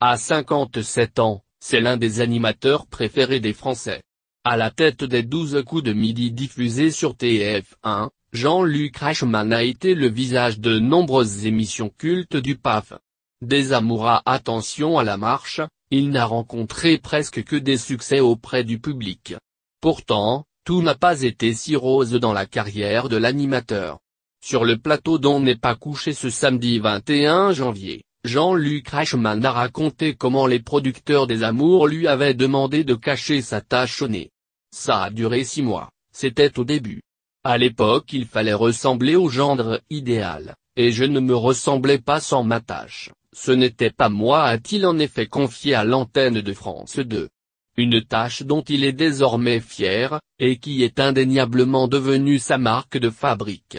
À 57 ans, c'est l'un des animateurs préférés des Français. À la tête des 12 coups de midi diffusés sur TF1, Jean-Luc Reichmann a été le visage de nombreuses émissions cultes du PAF. Des amours à attention à la marche, il n'a rencontré presque que des succès auprès du public. Pourtant, tout n'a pas été si rose dans la carrière de l'animateur. Sur le plateau dont n'est pas couché ce samedi 21 janvier, Jean-Luc Reichmann a raconté comment les producteurs des Amours lui avaient demandé de cacher sa tâche au nez. Ça a duré six mois, c'était au début. À l'époque il fallait ressembler au gendre idéal, et je ne me ressemblais pas sans ma tâche, ce n'était pas moi a-t-il en effet confié à l'antenne de France 2. Une tâche dont il est désormais fier, et qui est indéniablement devenue sa marque de fabrique.